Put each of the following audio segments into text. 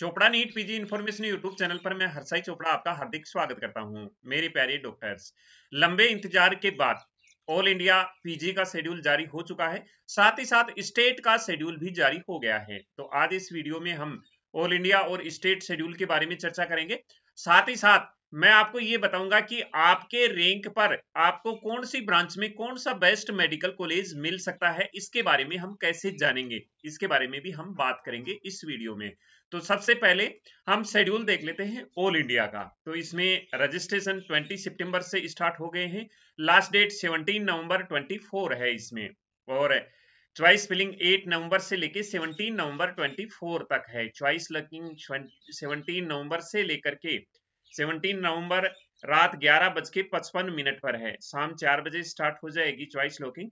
Chopra NEET PG information YouTube channel पर मैं हरसाई चोपड़ा आपका हार्दिक स्वागत करता हूं मेरे प्यारे डॉक्टर्स लंबे इंतजार के बाद ऑल इंडिया पीजी का शेड्यूल जारी हो चुका है साथ ही साथ स्टेट का शेड्यूल भी जारी हो गया है तो आज इस वीडियो में हम ऑल इंडिया और स्टेट शेड्यूल के बारे में चर्चा करेंगे साथ ही साथ मैं आपको ये बताऊंगा कि आपके रैंक पर आपको कौन सी ब्रांच में कौन सा बेस्ट मेडिकल कॉलेज मिल सकता है इसके बारे में हम कैसे जानेंगे इसके बारे में भी हम बात करेंगे इस वीडियो में तो सबसे पहले हम शेड्यूल देख लेते हैं ऑल इंडिया का तो इसमें रजिस्ट्रेशन 20 सितंबर से स्टार्ट हो गए हैं लास्ट डेट 17 नवंबर 24 है इसमें और च्वाइस फिलिंग 8 नवंबर से लेके 17 नवंबर 24 तक है च्वाइस लकिंग 17 नवंबर से लेकर के 17 नवंबर रात ग्यारह बज के पचपन मिनट पर है शाम चार बजे स्टार्ट हो जाएगी चॉइस लॉकिंग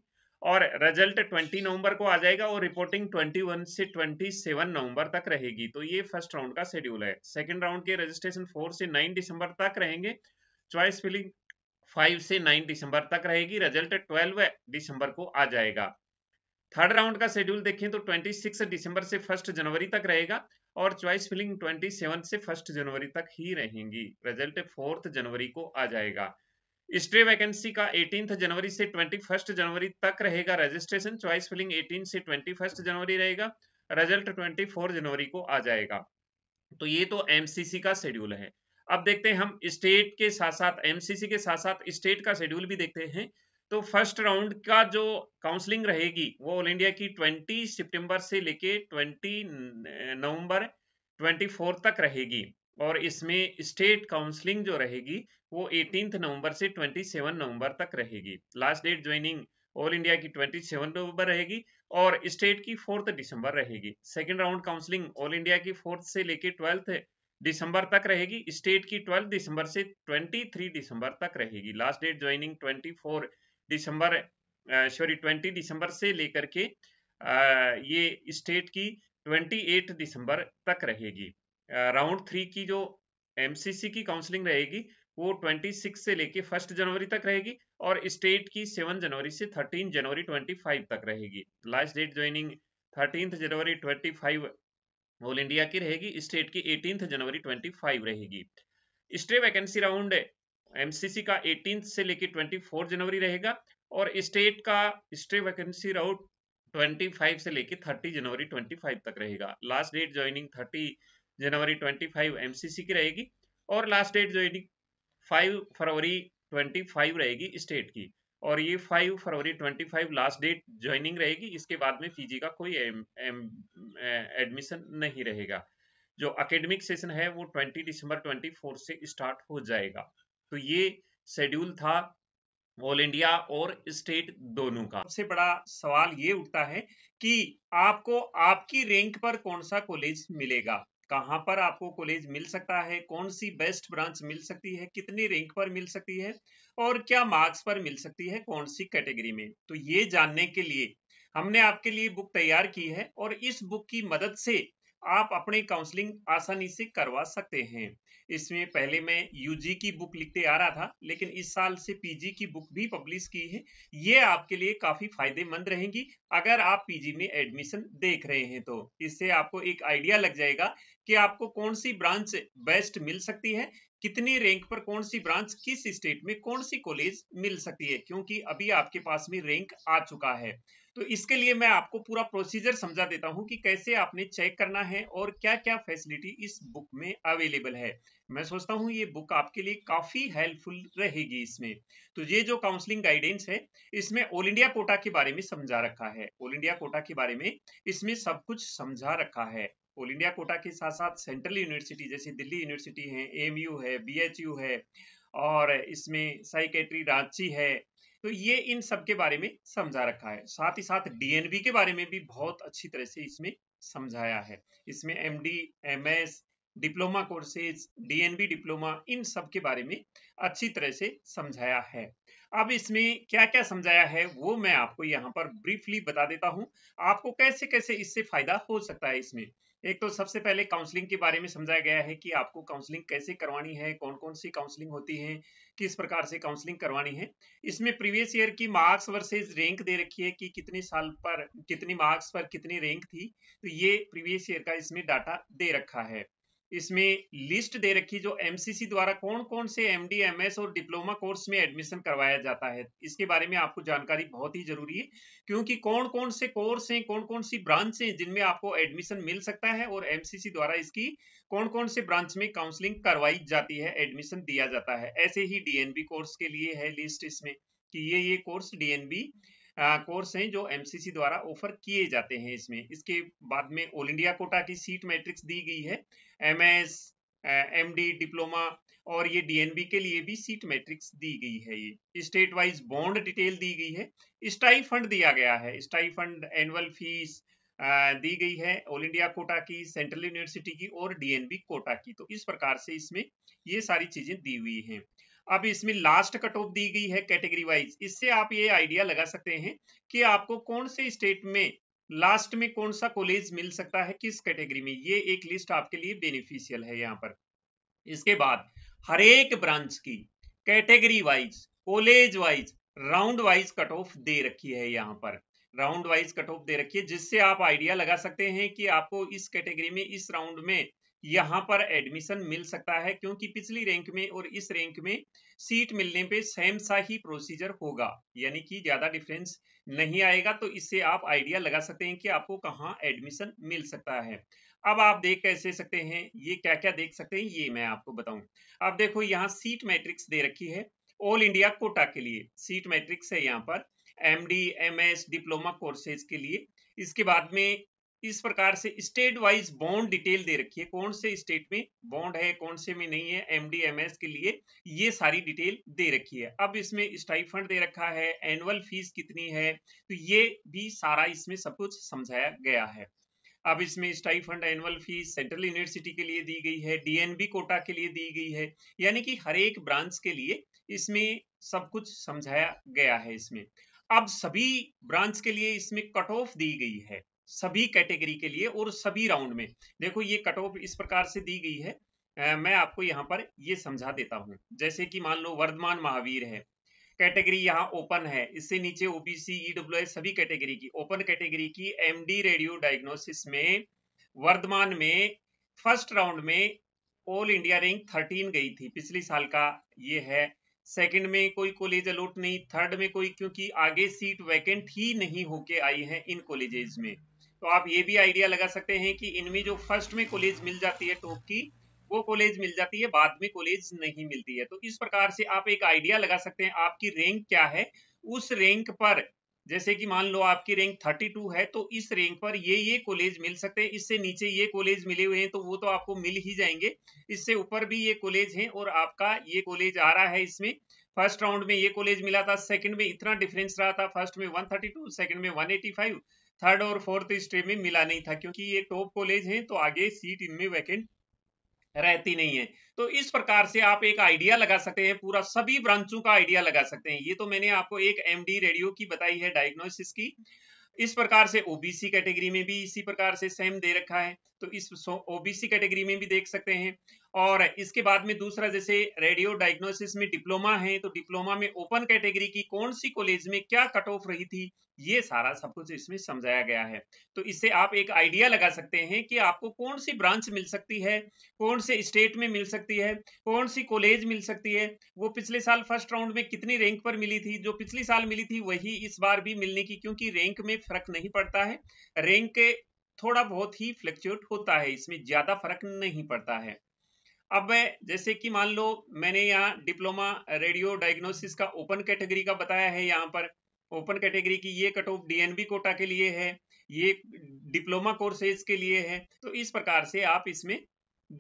और रिजल्ट 20 नवंबर को आ जाएगा और रिपोर्टिंग 21 से 27 नवंबर तक रहेगी तो ये फर्स्ट राउंड का शेड्यूल है सेकेंड राउंड के रजिस्ट्रेशन 4 से 9 दिसंबर तक रहेंगे चॉइस फिलिंग 5 से 9 दिसंबर तक रहेगी रिजल्ट 12 दिसंबर को आ जाएगा थर्ड राउंड का शेड्यूल देखें तो 26 दिसंबर से फर्स्ट जनवरी तक रहेगा और चॉइस फिलिंग 27 से फर्स्ट जनवरी तक ही रहेंगी रिजल्ट फोर्थ जनवरी को आ जाएगा स्ट्रे वैकेंसी का 18 जनवरी से 21 जनवरी तक रहेगा रजिस्ट्रेशन चॉइस फिलिंग 18 से 21 जनवरी रहेगा रिजल्ट 24 जनवरी को आ जाएगा तो ये तो एमसीसी का शेड्यूल है अब देखते हैं हम स्टेट के साथ साथ एमसीसी के साथ साथ स्टेट का शेड्यूल भी देखते हैं तो फर्स्ट राउंड का जो काउंसलिंग रहेगी वो ऑल इंडिया की 20 सितंबर से लेके 20 नवंबर 24 तक रहेगी और इसमें स्टेट काउंसलिंग जो रहेगी वो 18 नवंबर से 27 नवंबर तक रहेगी last date joining all India की 27 नवंबर रहेगी और स्टेट की फोर्थ दिसंबर रहेगी second round counselling all India की फोर्थ से लेके ट्वेल्थ दिसंबर तक रहेगी स्टेट की ट्वेल्थ दिसंबर से 23 दिसंबर तक रहेगी लास्ट डेट ज्वाइनिंग 24 दिसंबर सॉरी ट्वेंटी दिसंबर से लेकर के ये स्टेट की ट्वेंटी एट दिसंबर तक रहेगी राउंड थ्री की जो एमसीसी की काउंसलिंग रहेगी वो ट्वेंटी सिक्स से लेके फर्स्ट जनवरी तक रहेगी और स्टेट की सेवन जनवरी से थर्टीन जनवरी ट्वेंटी फाइव तक रहेगी लास्ट डेट ज्वाइनिंग थर्टीन जनवरी ट्वेंटी फाइव ऑल इंडिया की रहेगी स्टेट की एटीन जनवरी ट्वेंटी फाइव रहेगी स्टे वैकेंसी राउंड एमसीसी का 18 से लेके 24 जनवरी रहेगा और स्टेट का स्टे वैकेंसी राउट 25 से लेके 30 जनवरी 25 तक रहेगा लास्ट डेट ज्वाइनिंग 30 जनवरी 25 एमसीसी की रहेगी और लास्ट डेट ज्वाइनिंग 5 फरवरी 25 रहेगी स्टेट की और ये 5 फरवरी 25 लास्ट डेट ज्वाइनिंग रहेगी इसके बाद में पीजी का कोई एडमिशन नहीं रहेगा जो अकेडमिक सेशन है वो 20 दिसंबर 24 से स्टार्ट हो जाएगा तो ये शेड्यूल था ऑल इंडिया और स्टेट दोनों का सबसे बड़ा सवाल ये उठता है कि आपको आपकी रैंक पर कौन सा कॉलेज मिलेगा कहाँ पर आपको कॉलेज मिल सकता है कौन सी बेस्ट ब्रांच मिल सकती है कितनी रैंक पर मिल सकती है और क्या मार्क्स पर मिल सकती है कौन सी कैटेगरी में तो ये जानने के लिए हमने आपके लिए बुक तैयार की है और इस बुक की मदद से आप अपनी काउंसलिंग आसानी से करवा सकते हैं इसमें पहले मैं यूजी की बुक लिखते आ रहा था लेकिन इस साल से पीजी की बुक भी पब्लिश की है ये आपके लिए काफी फायदेमंद रहेंगी अगर आप पीजी में एडमिशन देख रहे हैं तो इससे आपको एक आइडिया लग जाएगा कि आपको कौन सी ब्रांच बेस्ट मिल सकती है कितनी रैंक पर कौन सी ब्रांच किस स्टेट में कौन सी कॉलेज मिल सकती है क्योंकि अभी आपके पास में रैंक आ चुका है तो इसके लिए मैं आपको पूरा प्रोसीजर समझा देता हूं कि कैसे आपने चेक करना है और क्या क्या फैसिलिटी इस बुक में अवेलेबल है मैं सोचता हूं ये बुक आपके लिए काफी हेल्पफुल रहेगी इसमें तो ये जो काउंसलिंग गाइडेंस है इसमें ऑल इंडिया कोटा के बारे में समझा रखा है ऑल इंडिया कोटा के बारे में इसमें सब कुछ समझा रखा है ऑल इंडिया कोटा के साथ साथ सेंट्रल यूनिवर्सिटी जैसे दिल्ली यूनिवर्सिटी है एम है बी है और इसमें साइकेट्री रांची है तो ये इन सब के बारे में समझा रखा है साथ ही साथ डीएनबी के बारे में भी बहुत अच्छी तरह से इसमें समझाया है इसमें MD MS diploma courses DNB diploma इन सब के बारे में अच्छी तरह से समझाया है अब इसमें क्या क्या समझाया है वो मैं आपको यहाँ पर ब्रीफली बता देता हूँ आपको कैसे कैसे इससे फायदा हो सकता है इसमें एक तो सबसे पहले काउंसलिंग के बारे में समझाया गया है कि आपको काउंसलिंग कैसे करवानी है कौन कौन सी काउंसलिंग होती है किस प्रकार से काउंसलिंग करवानी है इसमें प्रीवियस ईयर की मार्क्स वर्सेज रैंक दे रखी है कि कितने साल पर कितनी मार्क्स पर कितनी रैंक थी तो ये प्रीवियस ईयर का इसमें डाटा दे रखा है इसमें लिस्ट दे रखी जो एमसीसी द्वारा कौन कौन से एमडी एमएस और डिप्लोमा कोर्स में एडमिशन करवाया जाता है इसके बारे में आपको जानकारी बहुत ही जरूरी है क्योंकि कौन कौन से कोर्स हैं कौन कौन सी ब्रांच हैं जिनमें आपको एडमिशन मिल सकता है और एमसीसी द्वारा इसकी कौन कौन से ब्रांच में काउंसलिंग करवाई जाती है एडमिशन दिया जाता है ऐसे ही डीएनबी कोर्स के लिए है लिस्ट इसमें कि ये ये कोर्स डीएनबी कोर्स हैं जो एमसीसी द्वारा ऑफर किए जाते हैं इसमें इसके बाद में ऑल इंडिया कोटा की सीट मैट्रिक्स दी गई है एमएस एमडी डिप्लोमा और ये डीएनबी के लिए भी सीट मैट्रिक्स दी गई है ये स्टेट वाइज बॉन्ड डिटेल दी गई है स्टाई फंड दिया गया है स्टाई फंड एनुअल फीस दी गई है ऑल इंडिया कोटा की सेंट्रल यूनिवर्सिटी की और डीएनबी कोटा की तो इस प्रकार से इसमें ये सारी चीजें दी हुई हैं अब इसमें लास्ट कट ऑफ दी गई है कैटेगरी वाइज इससे आप ये आइडिया लगा सकते हैं कि आपको कौन से स्टेट में लास्ट में कौन सा कॉलेज मिल सकता है किस कैटेगरी में ये एक लिस्ट आपके लिए बेनिफिशियल है यहाँ पर इसके बाद हर एक ब्रांच की category wise college wise round wise cut off दे रखी है यहाँ पर राउंड वाइज कट ऑफ दे रखी है जिससे आप आइडिया लगा सकते हैं कि आपको इस कैटेगरी में इस राउंड में यहाँ पर एडमिशन मिल सकता है क्योंकि पिछली रैंक में और इस रैंक में सीट मिलने पे सेम सा ही प्रोसीजर होगा यानी कि ज्यादा डिफरेंस नहीं आएगा तो इससे आप आइडिया लगा सकते हैं कि आपको कहाँ एडमिशन मिल सकता है अब आप देख कैसे सकते हैं ये क्या क्या देख सकते हैं ये मैं आपको बताऊं अब देखो यहाँ सीट मैट्रिक्स दे रखी है ऑल इंडिया कोटा के लिए सीट मैट्रिक्स है यहाँ पर एम डी डिप्लोमा कोर्सेज के लिए इसके बाद में इस प्रकार से स्टेट वाइज बॉन्ड डिटेल दे रखी है कौन से स्टेट में बॉन्ड है कौन से में नहीं है एमडीएमएस के लिए ये सारी डिटेल दे रखी है अब इसमें स्टाइफंड दे रखा है एनुअल फीस कितनी है तो ये भी सारा इसमें सब कुछ समझाया गया है अब इसमें stipend annual fee central university के लिए दी गई है डीएनबी कोटा के लिए दी गई है यानी कि हर एक ब्रांच के लिए इसमें सब कुछ समझाया गया है इसमें अब सभी ब्रांच के लिए इसमें कट ऑफ दी गई है सभी कैटेगरी के लिए और सभी राउंड में देखो ये कट ऑफ इस प्रकार से दी गई है आ, मैं आपको यहाँ पर ये समझा देता हूँ जैसे कि मान लो वर्धमान महावीर है कैटेगरी यहाँ ओपन है इससे नीचे ओबीसी ईडब्ल्यू e सभी कैटेगरी की ओपन कैटेगरी की एमडी रेडियो डायग्नोसिस में वर्धमान में फर्स्ट राउंड में ऑल इंडिया रैंक थर्टीन गई थी पिछले साल का ये है सेकंड में कोई कॉलेज अलोट नहीं थर्ड में कोई क्योंकि आगे सीट वैकेंट ही नहीं होके आई है इन कॉलेजेस में तो आप ये भी आइडिया लगा सकते हैं कि इनमें जो फर्स्ट में कॉलेज मिल जाती है टॉप की वो कॉलेज मिल जाती है बाद में कॉलेज नहीं मिलती है तो इस प्रकार से आप एक आइडिया लगा सकते हैं आपकी रैंक क्या है उस रैंक पर जैसे कि मान लो आपकी रैंक 32 है तो इस रैंक पर ये ये कॉलेज मिल सकते हैं इससे नीचे ये कॉलेज मिले हुए हैं तो वो तो आपको मिल ही जाएंगे इससे ऊपर भी ये कॉलेज हैं और आपका ये कॉलेज आ रहा है इसमें फर्स्ट राउंड में ये कॉलेज मिला था सेकंड में इतना डिफरेंस रहा था फर्स्ट में 132 सेकंड में 185 थर्ड और फोर्थ स्ट्रीम में मिला नहीं था क्योंकि ये टॉप कॉलेज हैं तो आगे सीट इनमें वैकेंट रहती नहीं है तो इस प्रकार से आप एक आइडिया लगा सकते हैं पूरा सभी ब्रांचों का आइडिया लगा सकते हैं ये तो मैंने आपको एक एमडी रेडियो की बताई है डायग्नोसिस की इस प्रकार से ओबीसी कैटेगरी में भी इसी प्रकार से सेम दे रखा है तो इस ओबीसी कैटेगरी में भी देख सकते हैं और इसके बाद में दूसरा जैसे रेडियो डायग्नोसिस में डिप्लोमा है तो डिप्लोमा में ओपन कैटेगरी की कौन सी कॉलेज में क्या कट ऑफ रही थी ये सारा सब कुछ इसमें समझाया गया है तो इससे आप एक आइडिया लगा सकते हैं कि आपको कौन सी ब्रांच मिल सकती है कौन से स्टेट में मिल सकती है कौन सी कॉलेज मिल सकती है वो पिछले साल फर्स्ट राउंड में कितनी रैंक पर मिली थी जो पिछले साल मिली थी वही इस बार भी मिलने की क्योंकि रैंक में फर्क नहीं पड़ता है रैंक थोड़ा बहुत ही फ्लक्चुएट होता है इसमें ज्यादा फर्क नहीं पड़ता है अब मैं जैसे कि मान लो मैंने यहाँ डिप्लोमा रेडियो डायग्नोसिस का ओपन कैटेगरी का बताया है यहाँ पर ओपन कैटेगरी की ये कट ऑफ डीएनबी कोटा के लिए है ये डिप्लोमा कोर्सेज के लिए है तो इस प्रकार से आप इसमें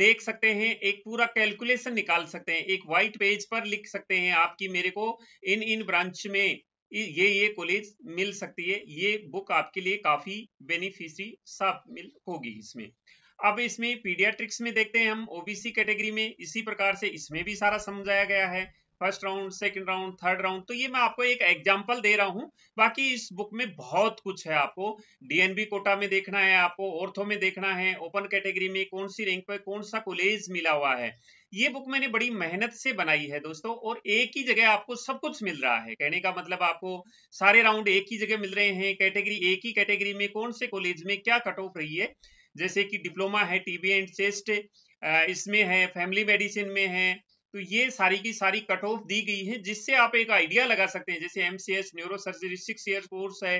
देख सकते हैं एक पूरा कैलकुलेशन निकाल सकते हैं एक व्हाइट पेज पर लिख सकते हैं आपकी मेरे को इन इन ब्रांच में ये ये कॉलेज मिल सकती है ये बुक आपके लिए काफी बेनिफिशरी साफ मिल होगी इसमें अब इसमें पीडियाट्रिक्स में देखते हैं हम ओबीसी कैटेगरी में इसी प्रकार से इसमें भी सारा समझाया गया है first round second round third round तो ये मैं आपको एक एग्जांपल दे रहा हूँ बाकी इस बुक में बहुत कुछ है आपको डीएनबी कोटा में देखना है आपको ऑर्थो में देखना है ओपन कैटेगरी में कौन सी रैंक पर कौन सा कॉलेज मिला हुआ है ये बुक मैंने बड़ी मेहनत से बनाई है दोस्तों और एक ही जगह आपको सब कुछ मिल रहा है कहने का मतलब आपको सारे राउंड एक ही जगह मिल रहे हैं कैटेगरी एक ही कैटेगरी में कौन से कॉलेज में क्या कट ऑफ रही है जैसे कि डिप्लोमा है टीबी एंड चेस्ट इसमें है फैमिली मेडिसिन में है तो ये सारी की सारी कट ऑफ दी गई है जिससे आप एक आइडिया लगा सकते हैं जैसे M C S neurosurgery six year course है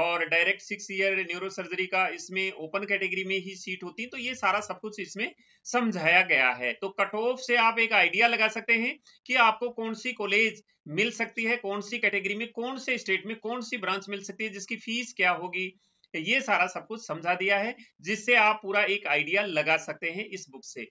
और direct six year neurosurgery का इसमें ओपन कैटेगरी में ही सीट होती तो ये सारा सब कुछ इसमें समझाया गया है तो कट ऑफ से आप एक आइडिया लगा सकते हैं कि आपको कौन सी कॉलेज मिल सकती है कौन सी कैटेगरी में कौन से स्टेट में कौन सी ब्रांच मिल सकती है जिसकी फीस क्या होगी ये सारा सब कुछ समझा दिया है जिससे आप पूरा एक आइडिया लगा सकते हैं इस बुक से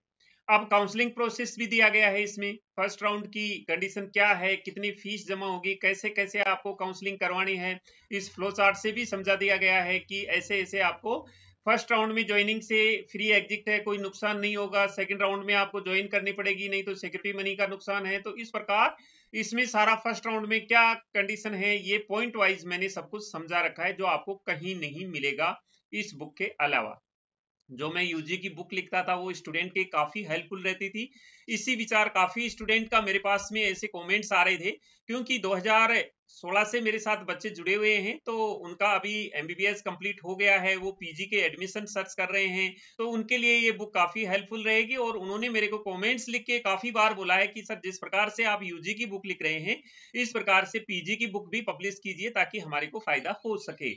अब काउंसलिंग प्रोसेस भी दिया गया है इसमें फर्स्ट राउंड की कंडीशन क्या है कितनी फीस जमा होगी कैसे कैसे आपको काउंसलिंग करवानी है इस फ्लो चार्ट से भी समझा दिया गया है कि ऐसे ऐसे आपको फर्स्ट राउंड में ज्वाइनिंग से फ्री एग्जिट है कोई नुकसान नहीं होगा सेकंड राउंड में आपको ज्वाइन करनी पड़ेगी नहीं तो सिक्योरिटी मनी का नुकसान है तो इस प्रकार इसमें सारा फर्स्ट राउंड में क्या कंडीशन है ये पॉइंट वाइज मैंने सब कुछ समझा रखा है जो आपको कहीं नहीं मिलेगा इस बुक के अलावा जो मैं यूजी की बुक लिखता था वो स्टूडेंट के काफी हेल्पफुल रहती थी इसी विचार काफी स्टूडेंट का मेरे पास में ऐसे कमेंट्स आ रहे थे क्योंकि सोलह से मेरे साथ बच्चे जुड़े हुए हैं तो उनका अभी एमबीबीएस कंप्लीट हो गया है वो पीजी के एडमिशन सर्च कर रहे हैं तो उनके लिए ये बुक काफी हेल्पफुल रहेगी और उन्होंने मेरे को कमेंट्स लिख के काफी बार बोला है कि सर जिस प्रकार से आप यूजी की बुक लिख रहे हैं इस प्रकार से पीजी की बुक भी पब्लिश कीजिए ताकि हमारे को फायदा हो सके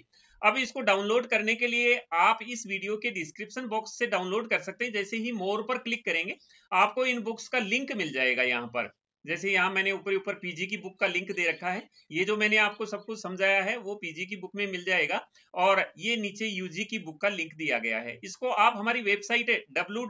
अब इसको डाउनलोड करने के लिए आप इस वीडियो के डिस्क्रिप्शन बॉक्स से डाउनलोड कर सकते हैं जैसे ही मोर पर क्लिक करेंगे आपको इन बुक्स का लिंक मिल जाएगा यहाँ पर जैसे यहाँ मैंने ऊपर ऊपर पीजी की बुक का लिंक दे रखा है ये जो मैंने आपको सब कुछ समझाया है वो पीजी की बुक में मिल जाएगा और ये नीचे यूजी की बुक का लिंक दिया गया है इसको आप हमारी वेबसाइट है डब्ल्यू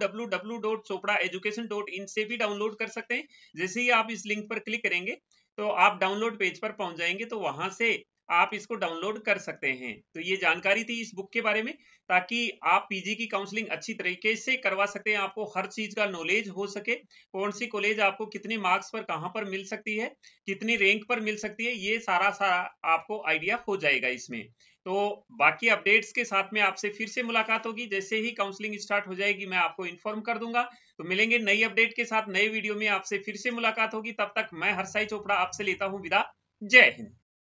से भी डाउनलोड कर सकते हैं जैसे ही आप इस लिंक पर क्लिक करेंगे तो आप डाउनलोड पेज पर पहुंच जाएंगे तो वहां से आप इसको डाउनलोड कर सकते हैं तो ये जानकारी थी इस बुक के बारे में ताकि आप पीजी की काउंसलिंग अच्छी तरीके से करवा सकते हैं आपको हर चीज का नॉलेज हो सके कौन सी कॉलेज आपको कितने मार्क्स पर कहां पर मिल सकती है कितनी रैंक पर मिल सकती है ये सारा सारा आपको आइडिया हो जाएगा इसमें तो बाकी अपडेट्स के साथ में आपसे फिर से मुलाकात होगी जैसे ही काउंसलिंग स्टार्ट हो जाएगी मैं आपको इन्फॉर्म कर दूंगा तो मिलेंगे नई अपडेट के साथ नए वीडियो में आपसे फिर से मुलाकात होगी तब तक मैं हरसाई चोपड़ा आपसे लेता हूँ विदा जय हिंद